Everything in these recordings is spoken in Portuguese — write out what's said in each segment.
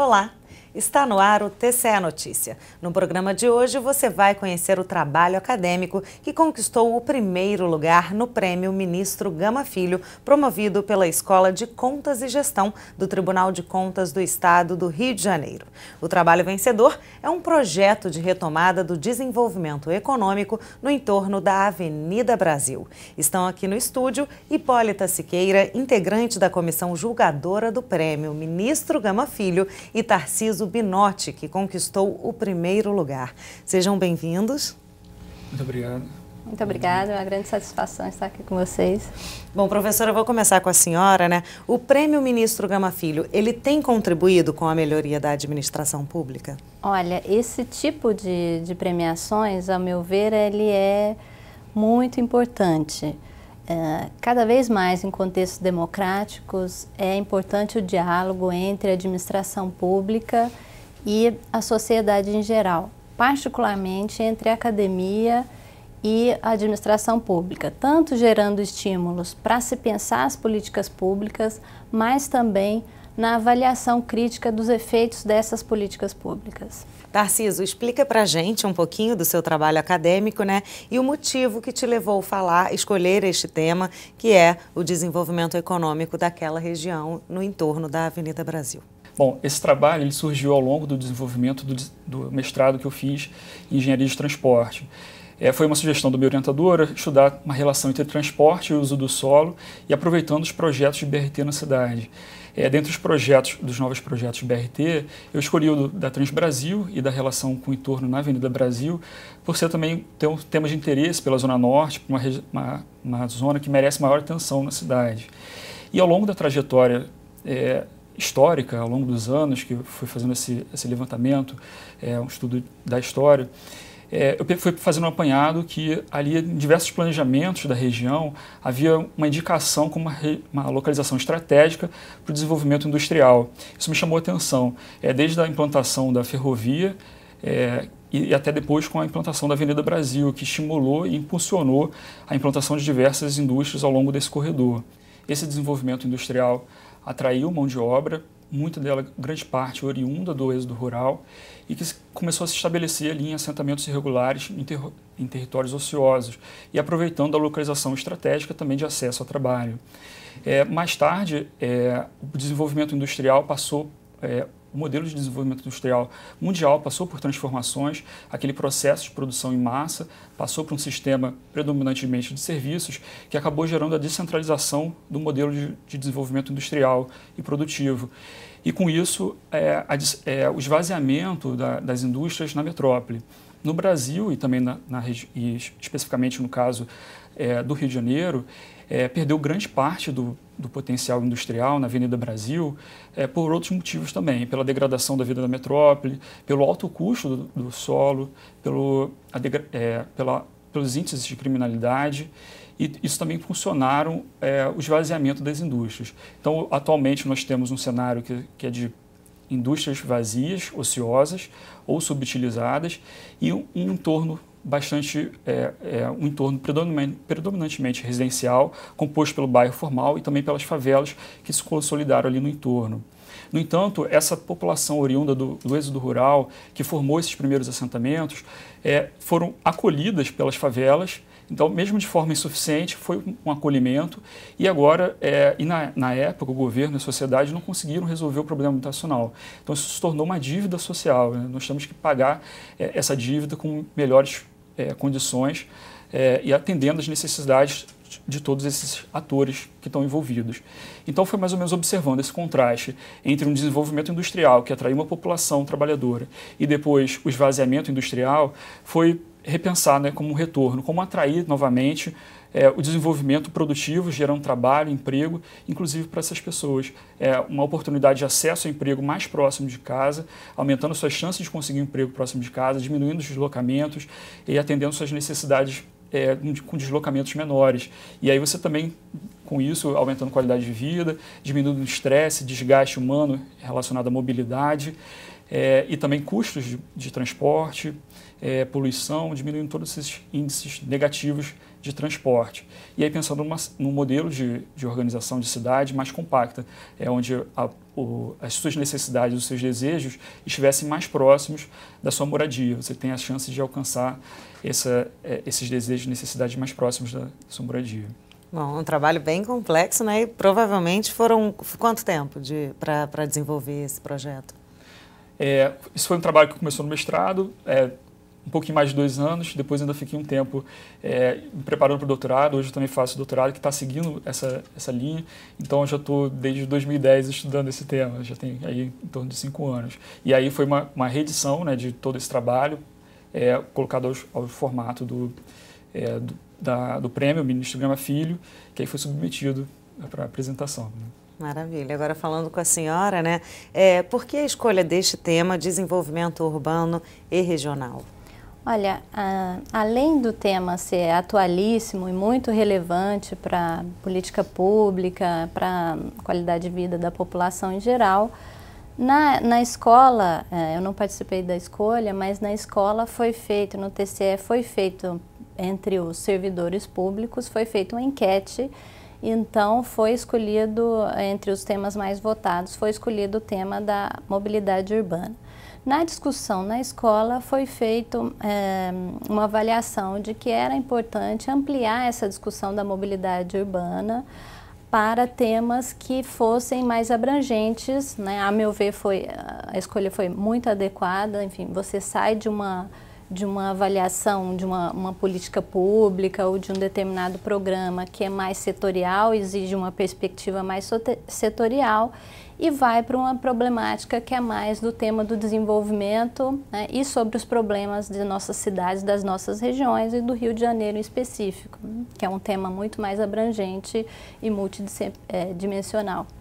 Olá! Está no ar o TCE Notícia. No programa de hoje você vai conhecer o trabalho acadêmico que conquistou o primeiro lugar no Prêmio Ministro Gama Filho, promovido pela Escola de Contas e Gestão do Tribunal de Contas do Estado do Rio de Janeiro. O trabalho vencedor é um projeto de retomada do desenvolvimento econômico no entorno da Avenida Brasil. Estão aqui no estúdio Hipólita Siqueira, integrante da comissão julgadora do Prêmio Ministro Gama Filho, e Tarciso o Binotti, que conquistou o primeiro lugar. Sejam bem-vindos. Muito obrigado. Muito obrigada, é uma grande satisfação estar aqui com vocês. Bom, professora, eu vou começar com a senhora, né? O Prêmio Ministro Gama Filho, ele tem contribuído com a melhoria da administração pública? Olha, esse tipo de, de premiações, a meu ver, ele é muito importante. Eh, cada vez mais em contextos democráticos é importante o diálogo entre a administração pública e a sociedade em geral, particularmente entre a academia e a administração pública, tanto gerando estímulos para se pensar as políticas públicas, mas também na avaliação crítica dos efeitos dessas políticas públicas. Tarciso, explica para gente um pouquinho do seu trabalho acadêmico, né? E o motivo que te levou a falar, escolher este tema, que é o desenvolvimento econômico daquela região no entorno da Avenida Brasil. Bom, esse trabalho ele surgiu ao longo do desenvolvimento do, do mestrado que eu fiz em engenharia de transporte. É, foi uma sugestão do meu orientador estudar uma relação entre transporte e uso do solo e aproveitando os projetos de BRT na cidade. É, dentre os projetos, dos novos projetos BRT, eu escolhi o da Trans Brasil e da relação com o entorno na Avenida Brasil, por ser também ter um tema de interesse pela Zona Norte, uma, uma, uma zona que merece maior atenção na cidade. E ao longo da trajetória é, histórica, ao longo dos anos que fui fazendo esse, esse levantamento, é, um estudo da história, é, eu fui fazendo um apanhado que ali em diversos planejamentos da região havia uma indicação como uma, uma localização estratégica para o desenvolvimento industrial. Isso me chamou a atenção, é, desde a implantação da ferrovia é, e, e até depois com a implantação da Avenida Brasil, que estimulou e impulsionou a implantação de diversas indústrias ao longo desse corredor. Esse desenvolvimento industrial atraiu mão de obra muita dela, grande parte, oriunda do êxodo rural e que começou a se estabelecer ali em assentamentos irregulares em, ter em territórios ociosos e aproveitando a localização estratégica também de acesso ao trabalho. É, mais tarde, é, o desenvolvimento industrial passou é, o modelo de desenvolvimento industrial mundial passou por transformações, aquele processo de produção em massa passou para um sistema predominantemente de serviços que acabou gerando a descentralização do modelo de, de desenvolvimento industrial e produtivo. E com isso, é, a, é, o esvaziamento da, das indústrias na metrópole. No Brasil e também na, na e especificamente no caso é, do Rio de Janeiro é, perdeu grande parte do, do, potencial industrial na Avenida Brasil é, por outros motivos também, pela degradação da vida da metrópole, pelo alto custo do, do solo, pelo, degra, é, pela, pelos índices de criminalidade e isso também funcionaram é, o esvaziamento das indústrias. Então, atualmente nós temos um cenário que, que é de indústrias vazias, ociosas ou subutilizadas e um, um entorno bastante é, é, um entorno predominantemente residencial, composto pelo bairro formal e também pelas favelas que se consolidaram ali no entorno. No entanto, essa população oriunda do, do êxodo rural, que formou esses primeiros assentamentos, é, foram acolhidas pelas favelas, então, mesmo de forma insuficiente, foi um acolhimento. E agora, é, e na, na, época, o governo e a sociedade não conseguiram resolver o problema habitacional. Então, isso se tornou uma dívida social. Né? Nós temos que pagar é, essa dívida com melhores é, condições é, e atendendo às necessidades de todos esses atores que estão envolvidos. Então foi mais ou menos observando esse contraste entre um desenvolvimento industrial que atraiu uma população trabalhadora e depois o esvaziamento industrial, foi repensar né, como um retorno, como atrair novamente é, o desenvolvimento produtivo, gerando trabalho, emprego, inclusive para essas pessoas. É uma oportunidade de acesso a emprego mais próximo de casa, aumentando suas chances de conseguir um emprego próximo de casa, diminuindo os deslocamentos e atendendo suas necessidades é, com deslocamentos menores. E aí você também, com isso, aumentando a qualidade de vida, diminuindo o estresse, desgaste humano relacionado à mobilidade é, e também custos de, de transporte, é, poluição, diminuindo todos esses índices negativos de transporte. E aí pensando numa, num modelo de, de organização de cidade mais compacta, é onde a, o, as suas necessidades, os seus desejos estivessem mais próximos da sua moradia. Você tem a chance de alcançar essa, é, esses desejos e necessidades mais próximos da sua moradia. Bom, um trabalho bem complexo, né? E provavelmente foram quanto tempo de para desenvolver esse projeto? É, isso foi um trabalho que começou no mestrado, é, um pouquinho mais de dois anos, depois ainda fiquei um tempo é, me preparando para o doutorado, hoje eu também faço doutorado que está seguindo essa, essa linha, então eu já estou desde 2010 estudando esse tema, já tem aí em torno de cinco anos. E aí foi uma, uma reedição né, de todo esse trabalho, é, colocado ao, formato do, é, do, da, do prêmio Ministro Gama Filho, que aí foi submetido para apresentação. Né? Maravilha. Agora falando com a senhora, né? É, por que a escolha deste tema, desenvolvimento urbano e regional? Olha, a, além do tema ser atualíssimo e muito relevante para política pública, para qualidade de vida da população em geral, na, na escola, é, eu não participei da escolha, mas na escola foi feito, no TCE foi feito, entre os servidores públicos, foi feita uma enquete, então foi escolhido, entre os temas mais votados, foi escolhido o tema da mobilidade urbana. Na discussão na escola foi feita é, eh, uma avaliação de que era importante ampliar essa discussão da mobilidade urbana para temas que fossem mais abrangentes, né? A meu ver foi a escolha foi muito adequada, enfim, você sai de uma de uma avaliação de uma, uma, política pública ou de um determinado programa que é mais setorial, exige uma perspectiva mais setorial e vai para uma problemática que é mais do tema do desenvolvimento né, e sobre os problemas de nossas cidades, das nossas regiões e do Rio de Janeiro em específico, que é um tema muito mais abrangente e multidimensional. É,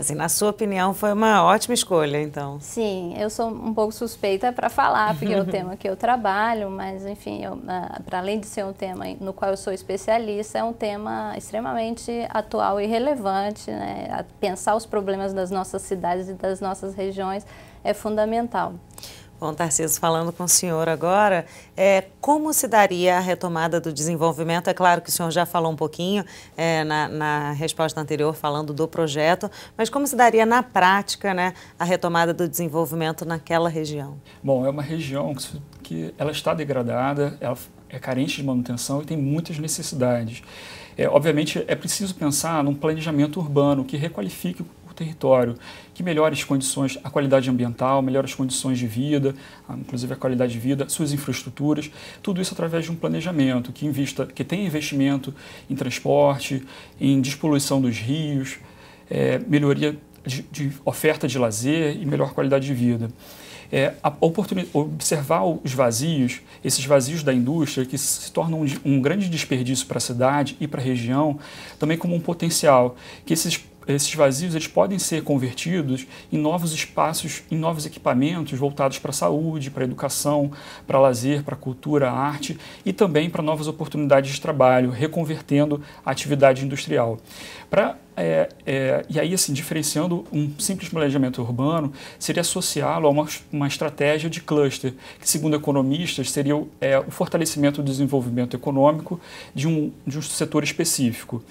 Assim, na sua opinião, foi uma ótima escolha, então. Sim, eu sou um pouco suspeita para falar, porque é o tema que eu trabalho, mas, enfim, ah, para além de ser um tema no qual eu sou especialista, é um tema extremamente atual e relevante. Né? Pensar os problemas das nossas cidades e das nossas regiões é fundamental. Bom, Tarcísio, falando com o senhor agora, é, como se daria a retomada do desenvolvimento? É claro que o senhor já falou um pouquinho é, na, na, resposta anterior, falando do projeto, mas como se daria na prática né, a retomada do desenvolvimento naquela região? Bom, é uma região que, que ela está degradada, ela é carente de manutenção e tem muitas necessidades. É, obviamente, é preciso pensar num planejamento urbano que requalifique território, que melhore as condições, a qualidade ambiental, melhore as condições de vida, ah, inclusive a qualidade de vida, suas infraestruturas, tudo isso através de um planejamento que invista, que tenha investimento em transporte, em despoluição dos rios, é, melhoria de, de oferta de lazer e melhor qualidade de vida. É, observar os vazios, esses vazios da indústria que se tornam um, um grande desperdício para a cidade e para a região, também como um potencial, que esses esses vazios eles podem ser convertidos em novos espaços, em novos equipamentos voltados para a saúde, para a educação, para lazer, para a cultura, a arte e também para novas oportunidades de trabalho, reconvertendo a atividade industrial. Para é, é, e aí, assim, diferenciando um simples planejamento urbano, seria associá-lo a uma, uma estratégia de cluster, que, segundo economistas, seria o, é, o fortalecimento do desenvolvimento econômico de um, de um setor específico.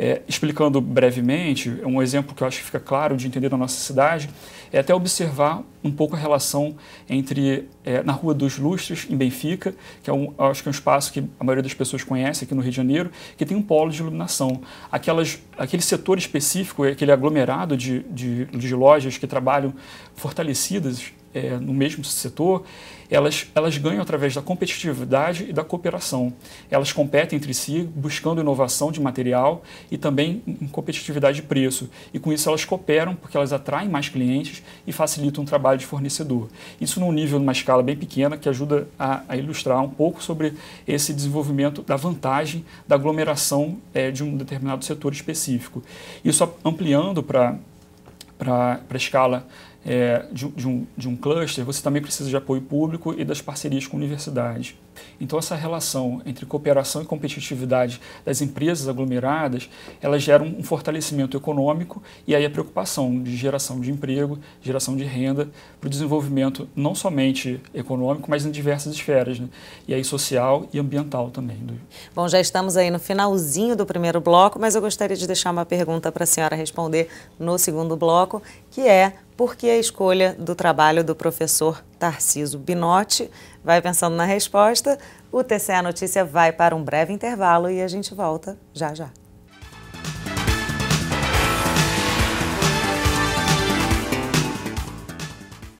É, explicando brevemente, um exemplo que eu acho que fica claro de entender na nossa cidade é até observar um pouco a relação entre, é, na Rua dos Lustres, em Benfica, que é um, acho que é um espaço que a maioria das pessoas conhece aqui no Rio de Janeiro, que tem um polo de iluminação. Aquelas, aqueles setores setor específico, é aquele aglomerado de, de, de lojas que trabalham fortalecidas é, no mesmo setor, elas, elas ganham através da competitividade e da cooperação. Elas competem entre si, buscando inovação de material e também em competitividade de preço. E com isso elas cooperam porque elas atraem mais clientes e facilitam o trabalho de fornecedor. Isso num nível, numa escala bem pequena, que ajuda a, a ilustrar um pouco sobre esse desenvolvimento da vantagem da aglomeração é, de um determinado setor específico. Isso ampliando para para a escala é, de, de, um, de um cluster, você também precisa de apoio público e das parcerias com universidades. Então, essa relação entre cooperação e competitividade das empresas aglomeradas, ela gera um fortalecimento econômico e aí a preocupação de geração de emprego, geração de renda para o desenvolvimento não somente econômico, mas em diversas esferas, né? e aí social e ambiental também. Bom, já estamos aí no finalzinho do primeiro bloco, mas eu gostaria de deixar uma pergunta para a senhora responder no segundo bloco, que é por que a escolha do trabalho do professor Tarciso Binotti vai pensando na resposta. O TCA Notícia vai para um breve intervalo e a gente volta já já.